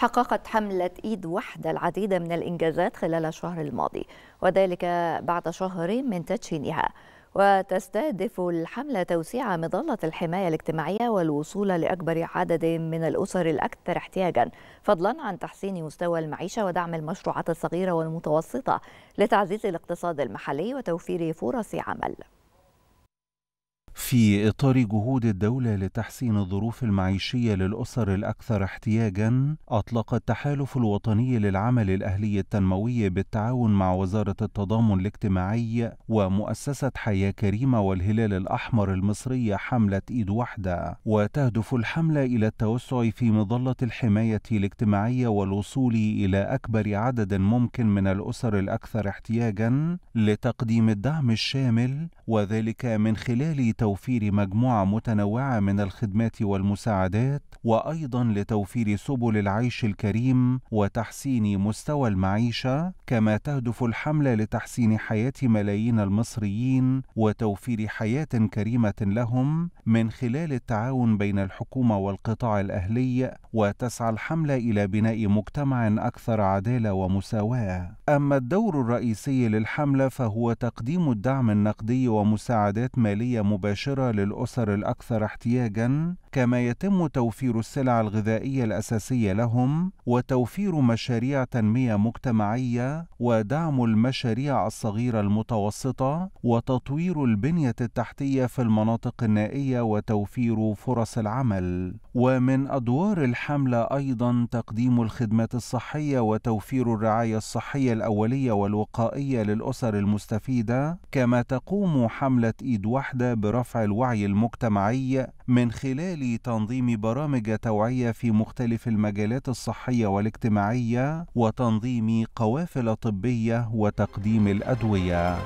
حققت حملة إيد وحدة العديد من الإنجازات خلال الشهر الماضي وذلك بعد شهر من تدشينها وتستهدف الحملة توسيع مظلة الحماية الاجتماعية والوصول لأكبر عدد من الأسر الأكثر احتياجا فضلا عن تحسين مستوى المعيشة ودعم المشروعات الصغيرة والمتوسطة لتعزيز الاقتصاد المحلي وتوفير فرص عمل في إطار جهود الدولة لتحسين الظروف المعيشية للأسر الأكثر احتياجًا، أطلق التحالف الوطني للعمل الأهلي التنموي بالتعاون مع وزارة التضامن الاجتماعي ومؤسسة حياة كريمة والهلال الأحمر المصرية حملة إيد واحدة، وتهدف الحملة إلى التوسع في مظلة الحماية الاجتماعية والوصول إلى أكبر عدد ممكن من الأسر الأكثر احتياجًا لتقديم الدعم الشامل، وذلك من خلال توفير لتوفير مجموعة متنوعة من الخدمات والمساعدات وأيضا لتوفير سبل العيش الكريم وتحسين مستوى المعيشة كما تهدف الحملة لتحسين حياة ملايين المصريين وتوفير حياة كريمة لهم من خلال التعاون بين الحكومة والقطاع الأهلي وتسعى الحملة إلى بناء مجتمع أكثر عدالة ومساواة أما الدور الرئيسي للحملة فهو تقديم الدعم النقدي ومساعدات مالية مباشرة المباشرة للأسر الأكثر احتياجًا، كما يتم توفير السلع الغذائية الأساسية لهم، وتوفير مشاريع تنمية مجتمعية، ودعم المشاريع الصغيرة المتوسطة، وتطوير البنية التحتية في المناطق النائية، وتوفير فرص العمل. ومن أدوار الحملة أيضًا تقديم الخدمات الصحية وتوفير الرعاية الصحية الأولية والوقائية للأسر المستفيدة، كما تقوم حملة إيد واحدة برفع الوعي المجتمعي من خلال تنظيم برامج توعيه في مختلف المجالات الصحيه والاجتماعيه وتنظيم قوافل طبيه وتقديم الادويه